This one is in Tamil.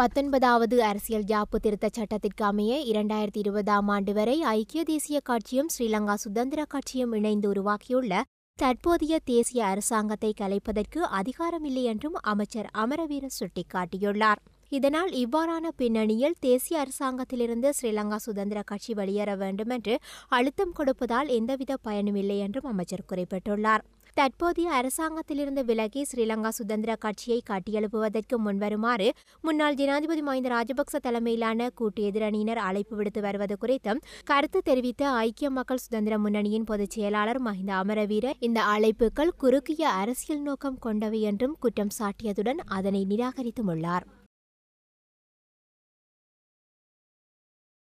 பத்தொன்பதாவது அரசியல் யாப்பு திருத்த சட்டத்திற்கு அமைய இரண்டாயிரத்தி இருபதாம் ஆண்டு வரை ஐக்கிய தேசிய கட்சியும் ஸ்ரீலங்கா சுதந்திர கட்சியும் இணைந்து உருவாக்கியுள்ள தற்போதைய தேசிய அரசாங்கத்தை கலைப்பதற்கு அதிகாரமில்லை என்றும் அமைச்சர் அமரவீர சுட்டிக்காட்டியுள்ளார் இதனால் இவ்வாறான பின்னணியில் தேசிய அரசாங்கத்திலிருந்து ஸ்ரீலங்கா சுதந்திர கட்சி வெளியேற வேண்டும் என்று அழுத்தம் கொடுப்பதால் எந்தவித பயனும் இல்லை என்றும் அமைச்சர் குறிப்பிட்டுள்ளார் தற்போதைய அரசாங்கத்திலிருந்து விலகி ஸ்ரீலங்கா சுதந்திர கட்சியை கட்டியெழுப்புவதற்கு முன்வருமாறு முன்னாள் ஜனாதிபதி மஹிந்த ராஜபக்ச தலைமையிலான கூட்டு எதிரணியினர் அழைப்பு விடுத்து வருவது குறித்தும் கருத்து தெரிவித்த ஐக்கிய மக்கள் சுதந்திர முன்னணியின் பொதுச் செயலாளர் மஹிந்த அமரவீர இந்த அழைப்புகள் குறுகிய அரசியல் நோக்கம் கொண்டவை என்றும் குற்றம் சாட்டியதுடன் அதனை நிராகரித்தும் உள்ளார்